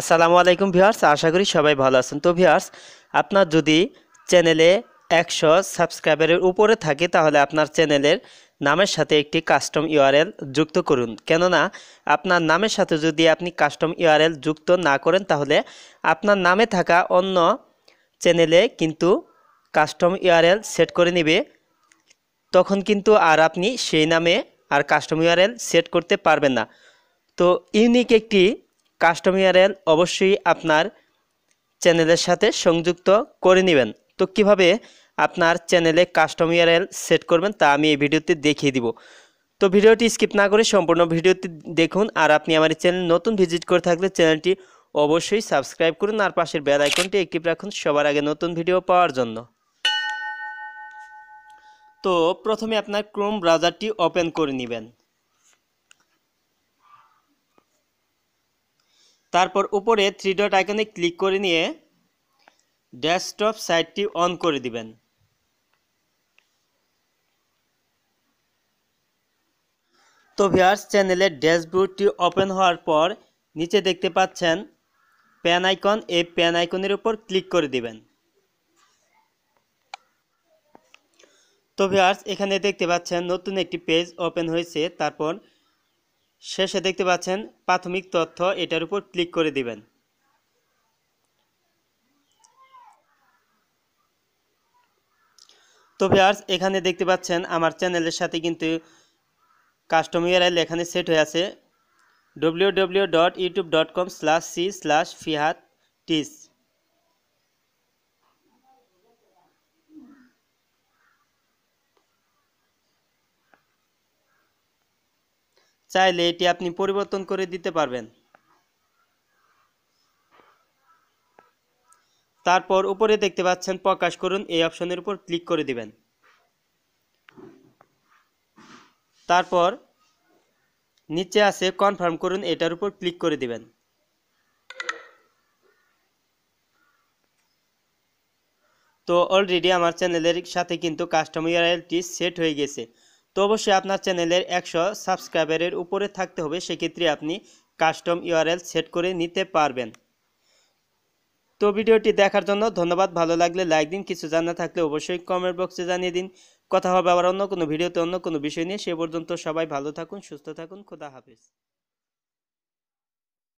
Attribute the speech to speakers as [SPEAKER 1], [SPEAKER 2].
[SPEAKER 1] আসসালামু আলাইকুম ভিউয়ার্স আশা করি সবাই ভালো আছেন তো ভিউয়ার্স আপনার যদি চ্যানেলে একশো সাবস্ক্রাইবারের উপরে থাকে তাহলে আপনার চ্যানেলের নামের সাথে একটি কাস্টম ইউআরএল যুক্ত করুন কেননা আপনার নামের সাথে যদি আপনি কাস্টম ইউআরএল যুক্ত না করেন তাহলে আপনার নামে থাকা অন্য চ্যানেলে কিন্তু কাস্টম ইউআরএল সেট করে নেবে তখন কিন্তু আর আপনি সেই নামে আর কাস্টম ইউআরএল সেট করতে পারবেন না তো ইউনিক একটি কাস্টম অবশ্যই আপনার চ্যানেলের সাথে সংযুক্ত করে নেবেন তো কিভাবে আপনার চ্যানেলে কাস্টম সেট করবেন তা আমি এই ভিডিওতে দেখিয়ে দিব তো ভিডিওটি স্কিপ না করে সম্পূর্ণ ভিডিওটি দেখুন আর আপনি আমার চ্যানেল নতুন ভিজিট করে থাকলে চ্যানেলটি অবশ্যই সাবস্ক্রাইব করুন আর পাশের বেল আইকনটি অ্যাক্টিভ রাখুন সবার আগে নতুন ভিডিও পাওয়ার জন্য তো প্রথমে আপনার ক্রোম ব্রাউজারটি ওপেন করে নেবেন তারপর উপরে থ্রি ডট আইকনে ক্লিক করে নিয়ে ডেস্কটপ সাইটটি অন করে দিবেন তো ভিয়ার্স চ্যানেলের ড্যাশবোর্ডটি ওপেন হওয়ার পর নিচে দেখতে পাচ্ছেন প্যান আইকন এই প্যান আইকনের উপর ক্লিক করে দিবেন তো ভিয়ার্স এখানে দেখতে পাচ্ছেন নতুন একটি পেজ ওপেন হয়েছে তারপর শেষে দেখতে পাচ্ছেন প্রাথমিক তথ্য এটার উপর ক্লিক করে দিবেন তো ভিয়ার্স এখানে দেখতে পাচ্ছেন আমার চ্যানেলের সাথে কিন্তু কাস্টম ইউআরএল এখানে সেট হয়ে আছে W W dot YouTube dot com slash C slash ফিহাত টিস চাইলে এটি আপনি পরিবর্তন করে দিতে পারবেন তারপর উপরে দেখতে পাচ্ছেন প্রকাশ করুন এই অপশনের উপর ক্লিক করে দিবেন তারপর নিচে আছে কনফার্ম করুন এটার উপর ক্লিক করে দিবেন তো অলরেডি আমার চ্যানেলের সাথে কিন্তু কাস্টমার ইউআরএলটি সেট হয়ে গেছে তো অবশ্যই আপনার চ্যানেলের একশো সাবস্ক্রাইবারের উপরে থাকতে হবে সেক্ষেত্রে আপনি কাস্টম ইউআরএল সেট করে নিতে পারবেন তো ভিডিওটি দেখার জন্য ধন্যবাদ ভালো লাগলে লাইক দিন কিছু জানা থাকলে অবশ্যই কমেন্ট বক্সে জানিয়ে দিন কথা হবে আবার অন্য কোনো ভিডিওতে অন্য কোনো বিষয় নিয়ে সে পর্যন্ত সবাই ভালো থাকুন সুস্থ থাকুন খোদা হাফিজ